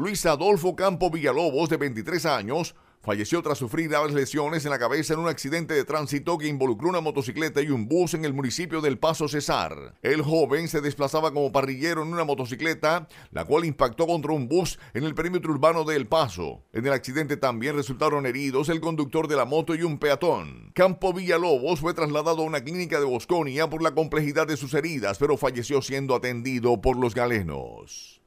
Luis Adolfo Campo Villalobos, de 23 años, falleció tras sufrir graves lesiones en la cabeza en un accidente de tránsito que involucró una motocicleta y un bus en el municipio del Paso Cesar. El joven se desplazaba como parrillero en una motocicleta, la cual impactó contra un bus en el perímetro urbano de El Paso. En el accidente también resultaron heridos el conductor de la moto y un peatón. Campo Villalobos fue trasladado a una clínica de Bosconia por la complejidad de sus heridas, pero falleció siendo atendido por los galenos.